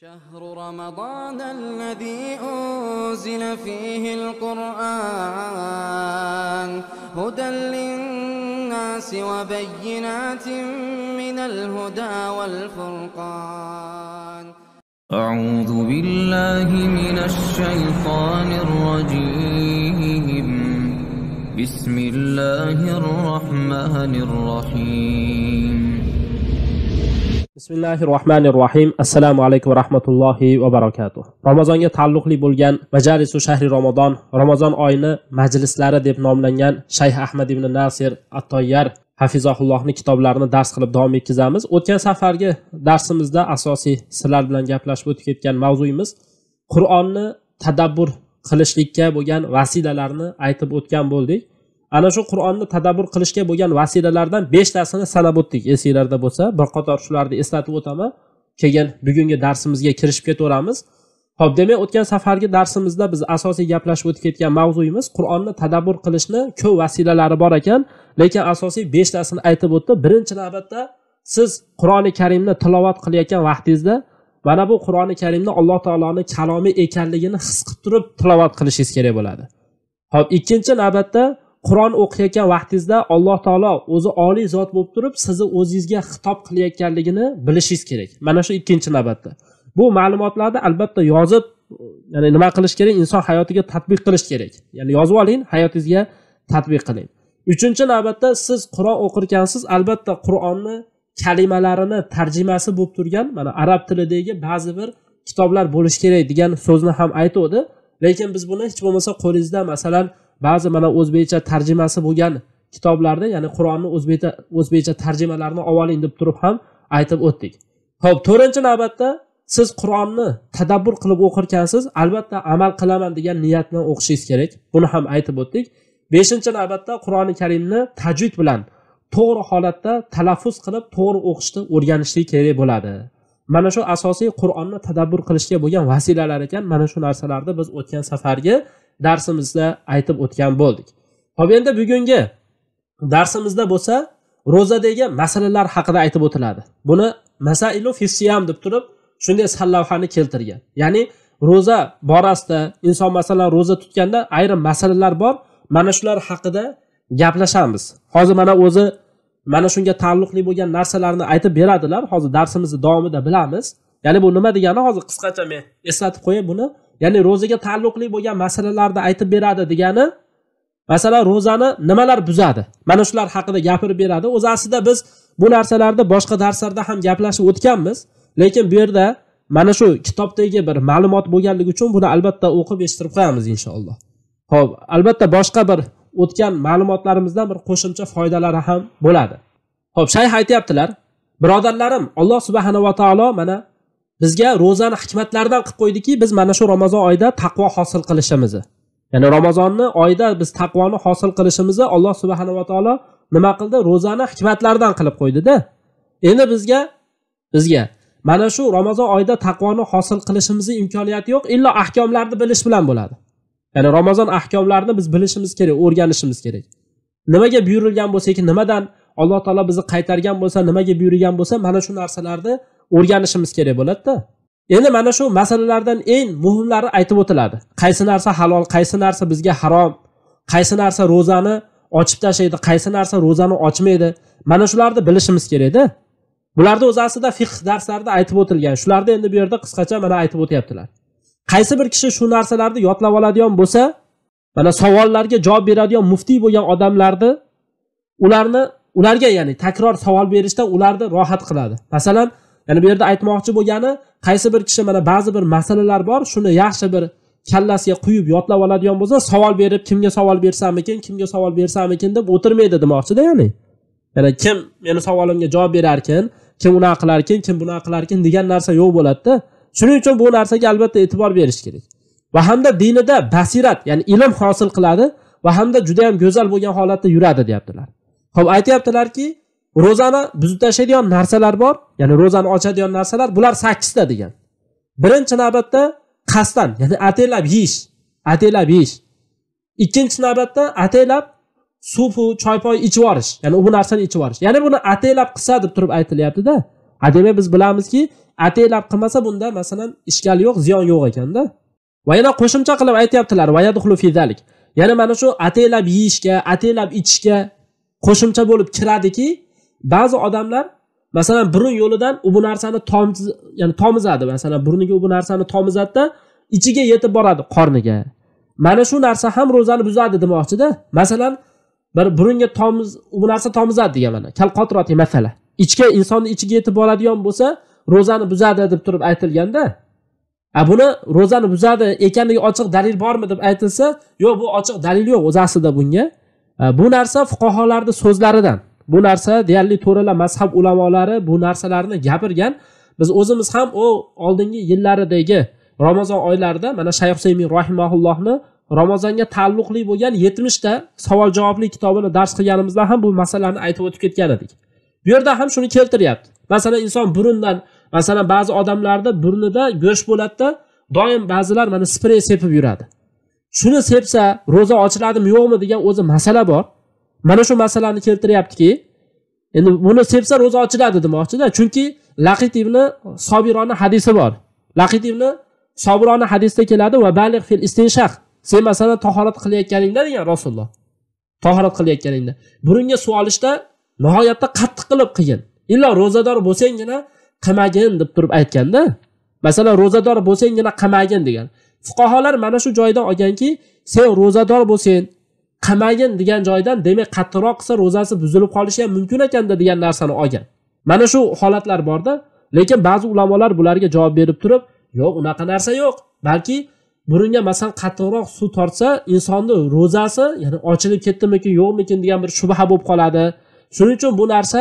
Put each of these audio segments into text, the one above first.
شهر رمضان الذي أنزل فيه القرآن هدى للناس وبينات من الهدى والفرقان أعوذ بالله من الشيطان الرجيم بسم الله الرحمن الرحيم bismillahi rohmanir rohim assalomu alaykum va rahmatullohi va barakatuh ramazonga taalluqli bo'lgan majalisu shahri ramazon ramazon oyini majlislari deb nomlangan shayx ahmad ibn nasir attoyyar hafizohullohni kitoblarini dars qilib davom etkazamiz o'tgan safargi darsimizda asosiy sizlar bilan gaplashib o'tib ketgan mavzuyimiz qur'onni tadabbur qilishlikka bo'lgan vasilalarni aytib o'tgan bo'ldik ana shu qur'onni tadabbur qilishga bo'lgan vasilalardan beshtasini sanab o'tdik esinglarda bo'lsa bir qator shularni eslatib o'taman keyin bugungi darsimizga kirishib ketaveramiz ho'p demak o'tgan safargi darsimizda biz asosiy gaplashib o'tib ketgan mavzuyimiz qur'onni tadabbur qilishni ko'p vasilalari bor ekan lekin asosiy beshtasini aytib o'tdi birinchi navbatda siz qur'oni karimni tilovat qilayotgan vaqtingizda mana bu qur'oni karimni alloh taoloni kalomi ekanligini his qilib turib tilovat qilishingiz kerak bo'ladi ho'p ikkinchi navbatda qur'on o'qiyotgan vaqtingizda alloh taolo o'zi oliy zot bo'lib turib sizni o'zingizga xitob qilayotganligini bilishingiz kerak mana shu ikkinchi navbatda bu ma'lumotlarni albatta yozib ya'ni nima qilish kerak inson hayotiga tadbiq qilish kerak ya'ni yozib oling hayotingizga tadbiq qiling uchinchi navbatda siz qur'on o'qirkansiz albatta qur'onni kalimalarini tarjimasi bo'lib turgan mana arab tilidagi ba'zi bir kitoblar bo'lishi kerak degan so'zni ham aytuvdi lekin biz buni hech bo'lmasa qo'lingizda masalan ba'zi mana o'zbekcha tarjimasi bo'lgan kitoblarda ya'ni qur'onni o'zbekcha tarjimalarini tarjimalarini oling deb turib ham aytib o'tdik ho'p to'rtinchi navbatda siz qur'onni tadabbur qilib o'qirkansiz albatta amal qilaman degan niyat bilan o'qishingiz kerak buni ham aytib o'tdik beshinchi navbatda qur'oni karimni tajvid bilan to'g'ri holatda talaffuz qilib to'g'ri o'qishni o'rganishlik kerak bo'ladi mana shu asosiy qur'onni tadabbur qilishga bo'lgan vasilalar ekan mana shu narsalarni biz o'tgan safargi darsimizda aytib o'tgan bo'ldik ho'p endi bugungi darsimizda bo'lsa ro'zadagi masalalar haqida aytib o'tiladi buni masailu fissiyam deb turib shunday sallavhani keltirgan ya'ni ro'za borasida inson masalan ro'za tutganda ayrim masalalar bor mana shular haqida gaplashamiz hozir mana o'zi mana shunga taalluqli bo'lgan narsalarni aytib beradilar hozir darsimizni davomida bilamiz ya'ni bu nima degani hozir qisqacha men eslatib qo'yay buni ya'ni ro'zaga taalluqli bo'lgan masalalarni aytib beradi degani masalan ro'zani nimalar buzadi mana shular haqida gapirib beradi o'zi aslida biz bu narsalarni boshqa darslarda ham gaplashib o'tganmiz lekin bu yerda mana shu kitobdagi bir ma'lumot bo'lganligi uchun buni albatta o'qib eshittirib qo'yamiz inshaalloh ho'p albatta boshqa bir o'tgan ma'lumotlarimizdan bir qo'shimcha foydalari ham bo'ladi ho'p shayx aytyaptilar birodarlarim alloh subhanava taolo mana bizga ro'zani hikmatlaridan qilib qo'ydiki biz mana shu ramazon oyida taqvo hosil qilishimizni ya'ni ramazonni oyida biz taqvoni hosil qilishimizni alloh subhanava taolo nima qildi ro'zani hikmatlaridan qilib qo'ydida endi bizga bizga mana shu ramazon oyida taqvoni hosil qilishimizni imkoniyati yo'q illo ahkomlarni bilish bilan bo'ladi ya'ni ramazon ahkomlarini biz bilishimiz kerak o'rganishimiz kerak nimaga buyurilgan bo'lsa yoki nimadan alloh taolo bizni qaytargan bo'lsa nimaga buyurgan bo'lsa mana shu narsalarni o'rganishimiz kerak bo'ladida endi mana shu masalalardan eng muhimlari aytib o'tiladi qaysi narsa halol qaysi narsa bizga harom qaysi narsa ro'zani ochib tashlaydi qaysi narsa ro'zani ochmaydi mana shularni bilishimiz kerakda bularni o'zi aslida fiq darslarida aytib o'tilgan shularni endi bu yerda qisqacha mana aytib o'tyaptilar qaysi bir kishi shu narsalarni yodlab oladigan bo'lsa mana savollarga javob beradigan muftiy bo'lgan odamlarni ularni ularga ya'ni takror savol berishdan ularni rohat qiladi masalan ya'ni bu yerda aytmoqchi bo'lgani qaysi bir kishi mana ba'zi bir masalalar bor shuni yaxshi bir kallasiga quyib yodlab oladigan bo'lsa savol berib kimga savol bersammikin kimga savol bersammikin deb o'tirmaydi demoqchida ya'ni ya'ni kim meni savolimga javob berarkin kim unaqa qilarkin kim bunaqa qilarkin degan narsa yo'q bo'ladida shuning uchun bu narsaga albatta e'tibor berish kerak va hamda dinida basirat ya'ni ilm hosil qiladi va hamda juda yam go'zal bo'lgan holatda yuradi deyaptilar ho'p aytyaptilarki ro'zani buzib tashlaydigan narsalar bor ya'ni ro'zani ochadigan narsalar bular sakkizta degan birinchi navbatda qasddan ya'ni ataylab yeyish ataylab yeyish ikkinchi navbatda ataylab suv poy ichib yuborish ya'ni bu narsani ichib yuborish ya'ni buni ataylab qilsa deb turib aytilyaptida demak biz bilamizki ataylab qilmasa bunda masalan ishkal yo'q ziyon yo'q ekanda va yana qo'shimcha qilib aytyaptilar yana mana shu ataylab yeyishga ataylab ichishga qo'shimcha bo'lib kiradiki ba'zi odamlar masalan burun yo'lidan u bu narsani tomiz ya'ni tomizadi masalan burniga u bu narsani tomizadida ichiga yetib boradi qorniga mana shu narsa ham ro'zani buzadi demoqchida masalan bir burunga tomiz u narsa tomizadi degan mana kalqotroti masala ichga insonni ichiga yetib boradigan bo'lsa ro'zani buzadi deb turib aytilganda a buni ro'zani buzadi ekanligi ochiq dalil bormi deb aytilsa yo'q bu ochiq dalil yo'q o'zi aslida bunga bu narsa fuqarolarni so'zlaridan bu narsa deyarli to'rala mazhab ulamolari bu narsalarni gapirgan biz o'zimiz ham u oldingi yillaridagi ramazon oylarida mana shayx husaymin rohimaullohni ramazonga taalluqli bo'lgan yetmishta savol javobli kitobini dars qilganimizda ham bu masalani aytib o'tib ketgan edik bu yerda ham shuni keltiryapti masalan inson burundan masalan ba'zi odamlarda burnida go'sht bo'ladida doim ba'zilar mana sprey sepib yuradi shuni sepsa ro'za ochiladimi yo'qmi degan o'zi masala bor mana shu masalani keltiryaptiki endi buni sepsa ro'za ochiladi demoqchida chunki laqit ibn sobironi hadisi bor laqit ibn sobironi hadisda keladi va balig fil istinshaq sen masalan tahorat qilayotganingda degan rasululloh tahorat qilayotganingda burunga suv olishda nihoyatda qattiq qilib qilgin illo ro'zador bo'lsanggina qilmagin deb turib aytganda masalan ro'zador bo'lsanggina qilmagin degan fuqarolar mana shu joydan olganki sen ro'zador bo'lsang qilmagin degan joydan demak qattiqroq qilsa ro'zasi buzilib qolishi ham mumkin ekanda degan narsani olgan mana shu holatlar borda lekin ba'zi ulamolar bularga javob berib turib yo'q unaqa narsa yo'q balki burunga masalan qattiqroq suv tortsa insonni ro'zasi ya'ni ochilib ketdimikin yo'qmikin degan bir shubha bo'lib qoladi shuning uchun bu narsa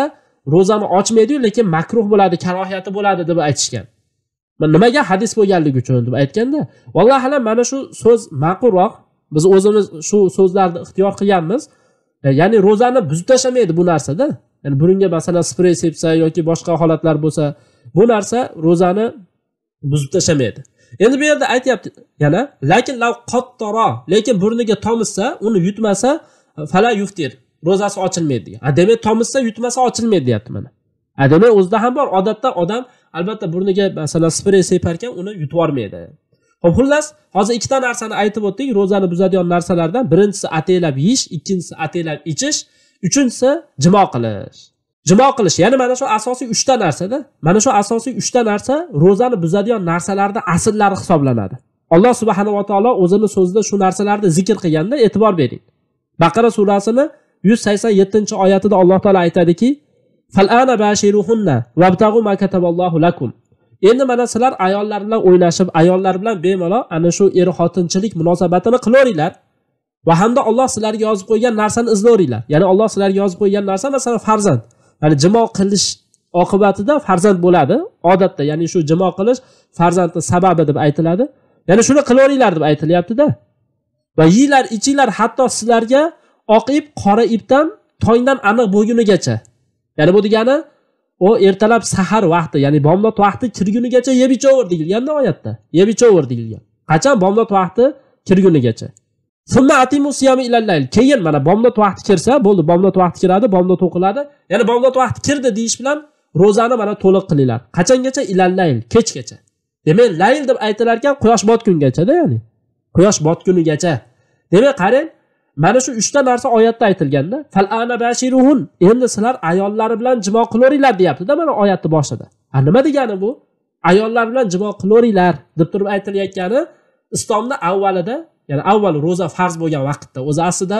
ro'zani ochmaydiyu lekin makruh bo'ladi karohiyati bo'ladi deb aytishgan nimaga hadis bo'lganligi uchun deb aytganda vallohu alam mana shu so'z ma'qulroq biz o'zimiz shu so'zlarni ixtiyor qilganmiz e, ya'ni ro'zani buzib tashlamaydi bu narsada ya'ni burunga masalan spray sepsa yoki boshqa holatlar bo'lsa bu narsa ro'zani buzib tashlamaydi endi bu yerda aytyapti yana lekin lav lekin burniga tomizsa uni yutmasa e, fala yuftir ro'zasi ochilmaydi degan demak tomizsa yutmasa ochilmaydi deyapti mana demak o'zida ham bor odatda odam albatta burniga masalan sprey separ ekan uni yutib yubormaydi ho'p xullas hozir ikkita narsani aytib o'tdik ro'zani buzadigan narsalardan birinchisi ataylab yeyish ikkinchisi ataylab ichish uchinchisi jimo qilish jimo qilish ya'ni mana shu asosiy uchta narsada mana shu asosiy uchta narsa ro'zani buzadigan narsalarni asllari hisoblanadi alloh subhanava taolo o'zini so'zida shu narsalarni zikr qilganda e'tibor bering baqara surasini yuz sakson yettinchi oyatida alloh taolo aytadiki endi mana sizlar ayollar bilan o'ynashib ayollar bilan bemalol ana shu er xotinchilik munosabatini qilaveringlar va hamda olloh sizlarga yozib qo'ygan narsani izlaveringlar ya'ni olloh sizlarga yozib qo'ygan narsa masalan farzand ya'ni jimo qilish oqibatida farzand bo'ladi odatda ya'ni shu jimo qilish farzandni sababi deb aytiladi ya'ni shuni qilaveringlar deb aytilyaptida va yeyglar ichinglar hatto sizlarga oq ip qora ipdan tongdan aniq bo'lgunigacha ya'ni bu degani u ertalab sahar vaqti ya'ni bomdod vaqti kirgunigacha yeb ichaver deyilganda oyatda yeb ichaver deyilgan qachon bomdod vaqti kirgunigacha keyin mana bomdod vaqti kirsa bo'ldi bomdod vaqti kiradi bomdod o'qiladi ya'ni bomdod vaqti kirdi deyish bilan ro'zani mana to'liq qilinglar qachongacha ilallayl kechgacha demak layl deb aytilar ekan quyosh botgungachada ya'ni quyosh botgunigacha demak qarang mana shu uchta narsa oyatda aytilganda bashiruhun endi sizlar ayollari bilan jimo qilaveringlar deyaptida mana oyatni boshida a nima degani bu ayollar bilan jimo qilaveringlar deb turib aytilayotgani islomni avvalida ya'ni avval ro'za farz bo'lgan vaqtda o'zi aslida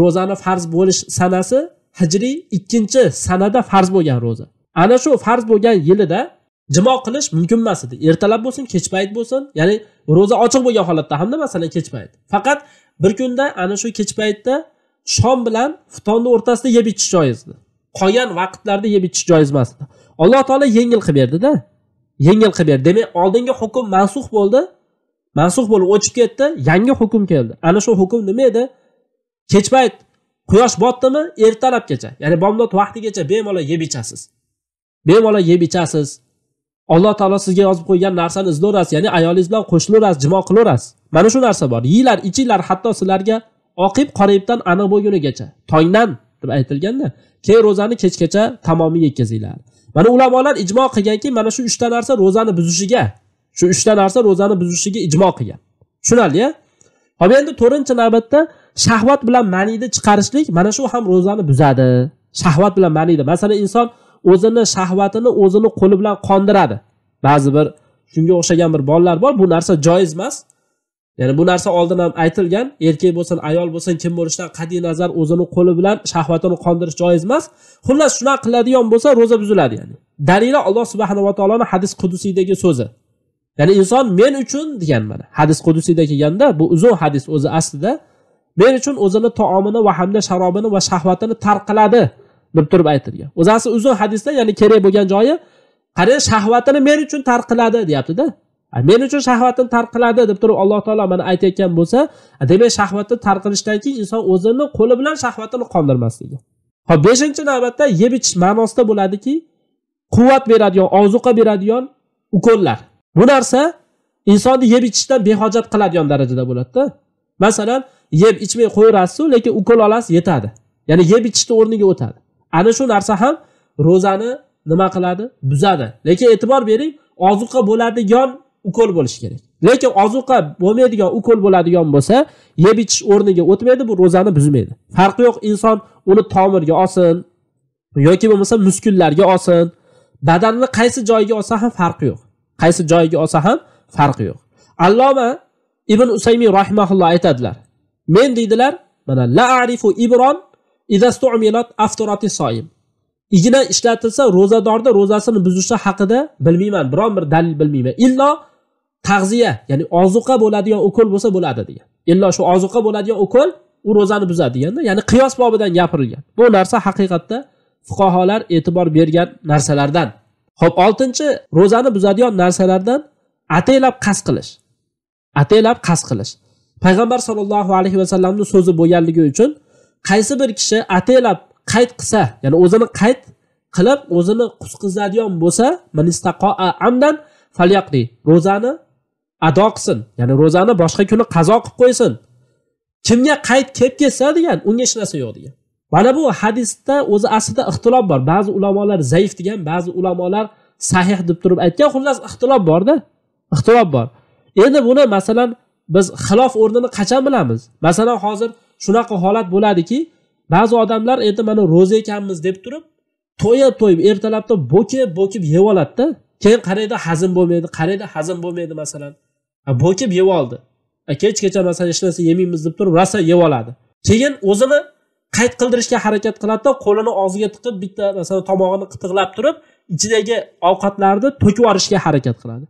ro'zani farz bo'lish sanasi hijriy ikkinchi sanada farz bo'lgan ro'za ana shu farz bo'lgan yilida jimo qilish mumkin emas edi ertalab bo'lsin kech payt bo'lsin ya'ni ro'za ochiq bo'lgan holatda hamda masalan kech payt faqat bir kunda ana shu kech paytda shom bilan futonni o'rtasida yeb ichish joiz qolgan vaqtlarda yeb ichish joiz emas alloh taolo yengil qilib berdida yengil qilib berdi demak oldingi hukm mansux bo'ldi mansux bo'lib o'chib ketdi yangi hukm keldi ana shu hukm nima edi kech payt quyosh botdimi ertalabgacha ya'ni bomdod vaqtigacha bemalol yeb ichasiz bemalol yeb ichasiz alloh taolo sizga yozib qo'ygan narsani izlaverasiz ya'ni ayolingiz bilan qo'shilaverasiz jimo qilaverasiz mana shu narsa bor yeyglar ichinglar hatto sizlarga oqib qorayibdan aniq bo'lgunigacha tongdan deb aytilganda keyin ro'zani kechgacha tamomiy yetkazinglar mana ulamolar ijmo qilganki mana shu uchta narsa ro'zani buzishiga shu uchta narsa ro'zani buzishiga ijmo qilgan tushunarli hop endi to'rtinchi navbatda shahvat bilan maniyni chiqarishlik mana shu ham ro'zani buzadi shahvat bilan maniyni masalan inson o'zini shahvatini o'zini qo'li bilan qondiradi ba'zi bir shunga o'xshagan bir bolalar bor bu narsa joiz emas ya'ni bu narsa oldin ham aytilgan erkak bo'lsin ayol bo'lsin kim bo'lishidan qat'iy nazar o'zini qo'li bilan shahvatini qondirish joiz emas xullas shunaqa qiladigan bo'lsa ro'za buziladi ya'ni dalili alloh subhanava taoloni hadis qudusiydagi so'zi ya'ni inson men uchun degan mana hadis qudusiyda kelganda bu uzun hadis o'zi aslida men uchun o'zini taomini va hamda sharobini va shahvatini tarq qiladi deb turib aytilgan o'zasi uzun hadisda ya'ni kerak bo'lgan joyi qarang shahvatini men uchun tark qiladi deyaptida men uchun shahvatni tark qiladi deb turib alloh taolo mana aytayotgan bo'lsa demak shahvatni tark qilishdan keyin inson o'zini qo'li bilan shahvatini qondirmasligi ho'p beshinchi navbatda yeb ichish ma'nosida bo'ladiki quvvat beradigan ozuqa beradigan ukollar bu narsa insonni yeb ichishdan behojat qiladigan darajada bo'ladida masalan yeb ichmay qo'yaverasizu lekin ukol olasiz yetadi ya'ni yeb ichishni o'rniga o'tadi ana shu narsa ham ro'zani nima qiladi buzadi lekin e'tibor bering ozuqa bo'ladigan ukol bo'lishi kerak lekin ozuqa bo'lmaydigan ukol bo'ladigan bo'lsa yeb ichish o'rniga o'tmaydi bu ro'zani buzmaydi farqi yo'q inson uni tomirga olsin yoki bo'lmasa muskullarga olsin badanni qaysi joyiga olsa ham farqi yo'q qaysi joyiga olsa ham farqi yo'q alloma ibn usaymiy rahimaulloh aytadilar men deydilar mana la arifu ibron aftorati soyim igna ishlatilsa ro'zadorni ro'zasini buzishi haqida bilmayman biron bir dalil bilmayman illo tag'ziya ya'ni ozuqa bo'ladigan ukol bo'lsa bo'ladi degan illo shu ozuqa bo'ladigan ukol u ro'zani buzadi deganda ya'ni qiyos bobidan gapirilgan bu narsa haqiqatda fuqarolar e'tibor bergan narsalardan ho'p oltinchi ro'zani buzadigan narsalardan ataylab qasd qilish ataylab qasd qilish payg'ambar sollallohu alayhi vasallamni so'zi bo'lganligi uchun qaysi bir kishi ataylab qayd qilsa ya'ni o'zini qayd qilib o'zini qusqizadigan bo'lsa amdan falyaqdi ro'zani ado qilsin ya'ni ro'zani boshqa kuni qazo qilib qo'ysin kimga qayd kelib ketsa degan unga hech narsa yo'q degan mana bu hadisda o'zi aslida ixtilof bor ba'zi ulamolar zaif degan ba'zi ulamolar sahih deb turib aytgan xullas ixtilof borda ixtilof bor endi buni masalan biz xilof o'rnini qachon bilamiz masalan hozir shunaqa holat bo'ladiki ba'zi odamlar endi mana ro'za ekanmiz deb turib to'yib to'yib ertalabda bo'kib bo'kib yeb oladida keyin qaraydi hazm bo'lmaydi qaraydi hazm bo'lmaydi masalan bo'kib yeb oldi kechgacha masalan hech narsa yemaymiz deb turib rosa yeb oladi keyin o'zini qayt qildirishga harakat qiladida qo'lini og'ziga tiqib bitta masalan tomog'ini qitiqlab turib ichidagi ovqatlarni to'kib yuborishga harakat qiladi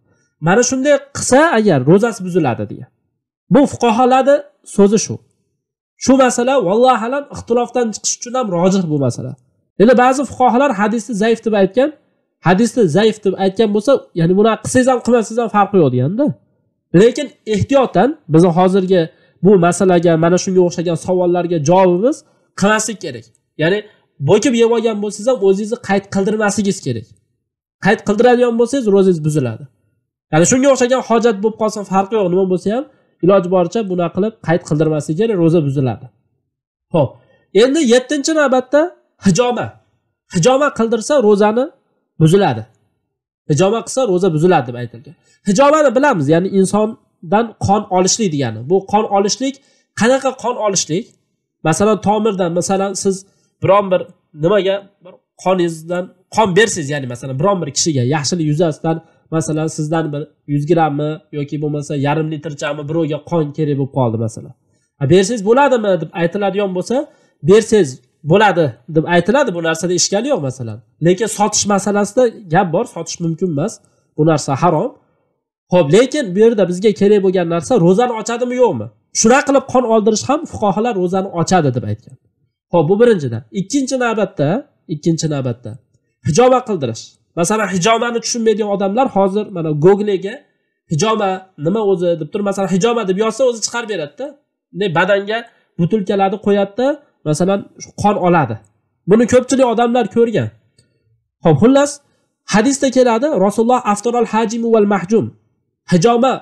mana shunday qilsa agar ro'zasi buziladi degan bu fuqarolarni so'zi shu shu masala vallohu alam ixtilofdan chiqish uchun ham rojih bu masala endi ba'zi fuqarolar hadisni zaif deb aytgan hadisni zaif deb aytgan bo'lsa ya'ni bunaqa qilsangiz ham qilmasangiz ham farqi yo'q deganda lekin ehtiyotdan bizni hozirgi bu masalaga mana shunga o'xshagan savollarga javobimiz qilmaslik kerak ya'ni bo'kib yeb olgan bo'lsangiz ham o'zingizni qayt qildirmasligingiz kerak qayt qildiradigan bo'lsangiz ro'zingiz buziladi ya'ni shunga o'xshagan hojat bo'lib qolsa farqi yo'q nima bo'lsa ham iloji boricha bunaqa qilib qayd qildirmaslik kerak ro'za buziladi ho'p endi yettinchi navbatda hijoma hijoma qildirsa ro'zani buziladi hijoma qilsa ro'za buziladi deb aytilgan hijomani bilamiz ya'ni insondan qon olishlik degani bu qon olishlik qanaqa qon olishlik masalan tomirdan masalan siz biron bir nimaga bir qoningizdan qon bersangiz ya'ni masalan biron bir kishiga yaxshilik yuzasidan masalan sizdan bir yuz grammi yoki bo'lmasa yarim litrchami birovga qon kerak bo'lib qoldi masalan bersangiz bo'ladimi deb aytiladigan bo'lsa bersangiz bo'ladi deb aytiladi bu narsada ishkali yo'q masalan lekin sotish masalasida gap bor sotish mumkin emas bu narsa harom ho'p lekin bu yerda bizga kerak bo'lgan narsa ro'zani ochadimi yo'qmi shunaqa qilib qon oldirish ham fuqarolar ro'zani ochadi deb aytgan ho'p bu birinchidan ikkinchi navbatda ikkinchi navbatda hijoba qildirish masalan hijomani tushunmaydigan odamlar hozir mana googlega hijoma nima o'zi deb turib masalan hijoma deb yozsa o'zi chiqarib beradida bunday badanga butilkalarni qo'yadida masalan qon oladi buni ko'pchilik odamlar ko'rgan ho'p xullas hadisda keladi rasululloh aftoral hajimu val mahjum hijoma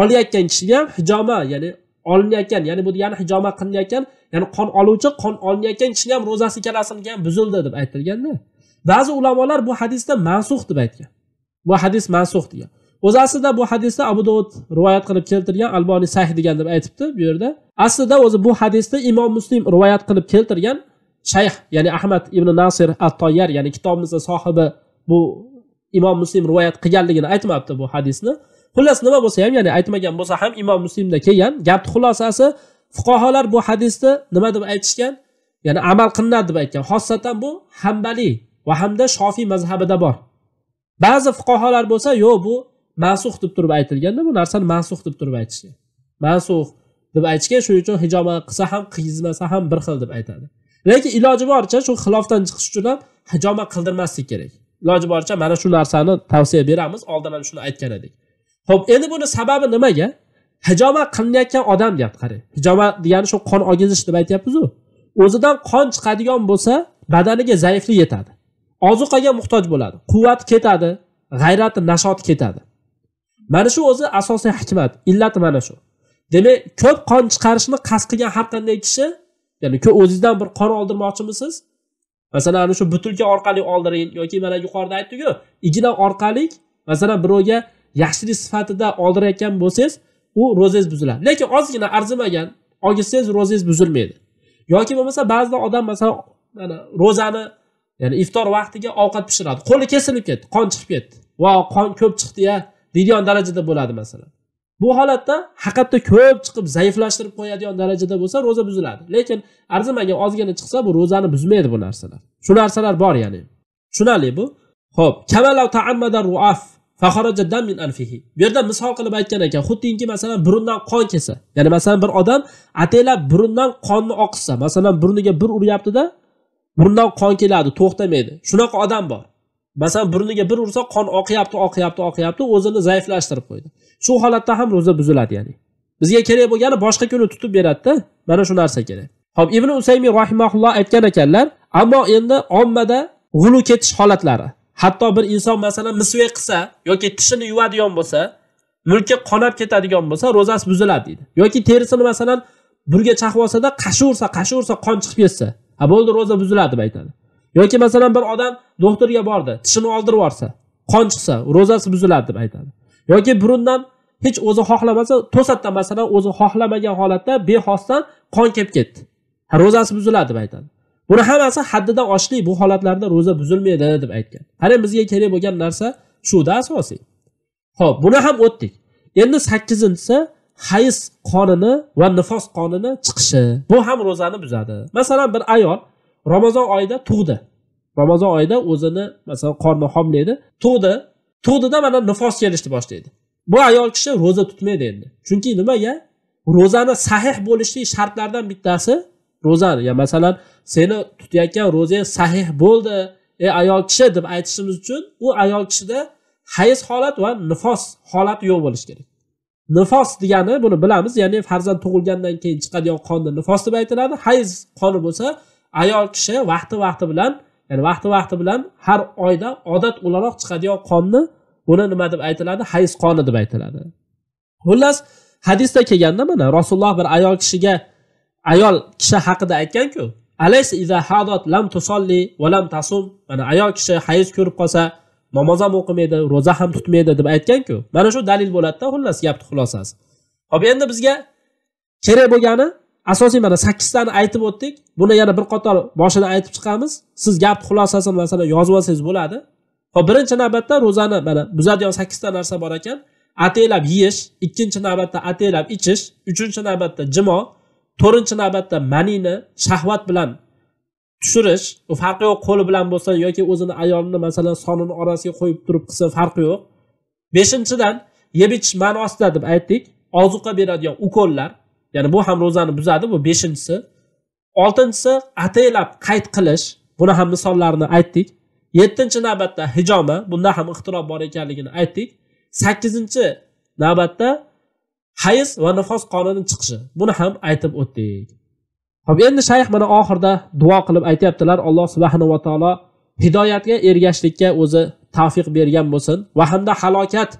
olayotgan kishiga ham hijoma ya'ni olinayotgan ya'ni bu degani hijoma qilinayotgan ya'ni qon oluvchi qon olinayotgan kishiga ham ro'zasi ikkalasininki ham buzildi deb aytilganda ba'zi ulamolar bu hadisda mansuh deb aytgan bu hadis mansuh degan o'zi aslida bu hadisni abu dovud rivoyat qilib keltirgan alboniy sahih degan deb aytibdi bu yerda aslida o'zi bu hadisni imom muslim rivoyat qilib keltirgan shayx ya'ni ahmad ibn nasir at toyyar ya'ni kitobimizni sohibi bu imom muslim rivoyat qilganligini aytmabdi bu hadisni xullas nima bo'lsa ham ya'ni aytmagan bo'lsa ham imom muslimda kelgan gapni xulosasi fuqarolar bu hadisni nima deb aytishgan ya'ni amal qilinadi deb aytgan xosatan bu hambaliy va hamda shofiy mazhabida bor ba'zi fuqarolar bo'lsa yo'q bu mansuh deb turib aytilganda bu narsani mansuh deb turib aytishgan mansuh deb aytishgan shuning uchun hijoma qilsa ham qiyizmasa ham bir xil deb aytadi lekin iloji boricha shu xilofdan chiqish uchun ham hijoma qildirmaslik kerak iloji boricha mana shu narsani tavsiya beramiz oldin ham shuni aytgan edik ho'p endi buni sababi nimaga hijoma qilinayotgan odam deyapti qarang hijoma degani shu qon ogizish deb aytyapmizu o'zidan qon chiqadigan bo'lsa badaniga zaiflik yetadi ozuqaga muhtoj bo'ladi quvvat ketadi g'ayrat nashot ketadi mana shu o'zi asosiy hikmat illati mana shu demak ko'p qon chiqarishni qasd qilgan har qanday kishi ya'ni o'zingizdan bir qon oldirmoqchimisiz masalan ana shu butilka orqali oldiring yoki mana yuqorida aytdikku igna orqali masalan birovga yaxshilik sifatida oldirayotgan bo'lsangiz u ro'zangiz buziladi lekin ozgina arzimagan olgizsangiz ro'zangiz buzilmaydi yoki bo'lmasa ba'zida odam masalan mana ro'zani ya'ni iftor vaqtiga ovqat pishiradi qo'li kesilib ketdi qon chiqib ketdi va qon ko'p chiqdiya deydigan darajada bo'ladi masalan bu holatda haqiqatda ko'p chiqib zaiflashtirib qo'yadigan darajada bo'lsa ro'za buziladi lekin arzimagan ozgina chiqsa bu ro'zani buzmaydi bu narsalar shu narsalar bor ya'ni tushunarli bu ho'p ruaf anfihi bu yerda misol qilib aytgan ekan xuddiki masalan burundan qon kelsa ya'ni masalan bir odam ataylab burundan qonni oqizsa masalan burniga bir uryaptida burundan qon keladi to'xtamaydi shunaqa odam bor masalan burniga bir ursa qon oqyapti oqyapti oqyapti o'zini zaiflashtirib qo'ydi shu holatda ham ro'za buziladi ya'ni bizga kerak bo'lgani boshqa kuni tutib beradida mana shu narsa kerak hop ibn usaymiy rahimaulloh aytgan ekanlar ammo endi ommada g'ulu ketish holatlari hatto bir inson masalan misve qilsa yoki tishini yuvadigan bo'lsa mulki qonab ketadigan bo'lsa ro'zasi buziladi deydi yoki terisini masalan burga chaqib olsada qashi ursa qashi ursa qon chiqib ketsa a bo'ldi ro'za buziladi deb aytadi yoki masalan bir odam doktorga bordi tishini oldirib yuborsa qon chiqsa ro'zasi buziladi deb aytadi yoki burundan hech o'zi xohlamasa to'satdan masalan o'zi xohlamagan holatda bexosdan qon kelib ketdi ro'zasi buziladi deb aytadi buni hammasi haddidan oshdi bu holatlarda ro'za buzilmaydi deb aytgan qarang bizga kerak bo'lgan narsa shuda asosiy ho'p buni ham o'tdik endi sakkizinchisi hayz qonini va nifos qonini chiqishi bu ham ro'zani buzadi masalan bir ayol ramazon oyida tug'di ramazon oyida o'zini masalan qorni homlaydi tug'di tug'dida mana nifos kelishni boshlaydi bu ayol kishi ro'za tutmaydi endi chunki nimaga ro'zani sahih bo'lishlik shartlaridan bittasi ro'zani ya masalan seni tutayotgan ro'zang sahih bo'ldi ey ayol kishi deb aytishimiz uchun u ayol kishida hayz holat va nifos holati yo'q bo'lishi kerak nifos degani buni bilamiz ya'ni farzand tug'ilgandan keyin chiqadigan qonni nifos deb aytiladi hayz qoni bo'lsa ayol kishi vaqti vaqti bilan ya'ni vaqti vaqti bilan har oyda odat o'laroq chiqadigan qonni buni nima deb aytiladi hayz qoni deb aytiladi xullas hadisda kelganda mana rasululloh bir ayol kishiga ayol kishi haqida aytganku alaysa iza hadot lam tusolli va lam tasum mana ayol kishi hayz ko'rib qolsa namoz ham o'qimaydi ro'za ham tutmaydi deb aytganku mana shu dalil bo'ladida xullas gapni xulosasi ho'p endi bizga kerak bo'lgani asosiy mana sakkiztani aytib o'tdik buni yana bir qator boshida aytib chiqamiz siz gapni xulosasini masalan yozib olsangiz bo'ladi ho'p birinchi navbatda ro'zani mana buzadigan sakkizta narsa bor ekan ataylab yeyish ikkinchi navbatda ataylab ichish uchinchi navbatda jimo to'rtinchi navbatda manini shahvat bilan tushirish farqi yo'q qo'li bilan bo'lsa yoki o'zini ayolini masalan sonini orasiga qo'yib turib qilsa farqi yo'q beshinchidan yeb ichish ma'nosida deb aytdik ozuqa beradigan ukollar ya'ni bu ham ro'zani buzadi bu beshinchisi oltinchisi ataylab qayd qilish buni ham misollarini aytdik yettinchi navbatda hijoma bunda ham ixtirob bor ekanligini aytdik sakkizinchi navbatda hayz va nifos qonini chiqishi buni ham aytib o'tdik hop endi shayx mana oxirida duo qilib aytyaptilar alloh subhanava taolo hidoyatga ergashishlikka o'zi tavfiq bergan bo'lsin va hamda halokat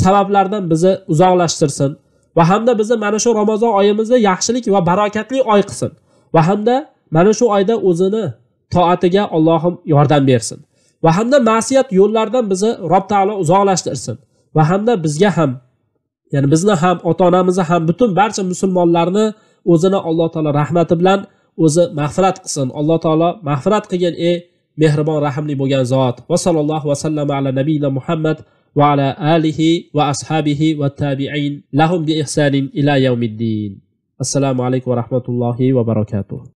sabablaridan bizni uzoqlashtirsin va hamda bizni mana shu ramazon oyimizni yaxshilik va barokatli oy qilsin va hamda mana shu oyda o'zini toatiga allohim yordam bersin va hamda ma'siyat yo'llaridan bizni rob taolo uzoqlashtirsin va hamda bizga ham ya'ni bizni ham ota onamizni ham butun barcha musulmonlarni o'zini alloh taolo rahmati bilan o'zi mag'firat qilsin alloh taolo mag'firat qilgin ey mehribon rahmli bo'lgan zot va sallallohu vasallam ala nabiyina muhammad va ala alihi va ashabihi va tabiin lahum bi ihsanin ila yawmiddin assalomu alaykum va rahmatullohi va barakatuh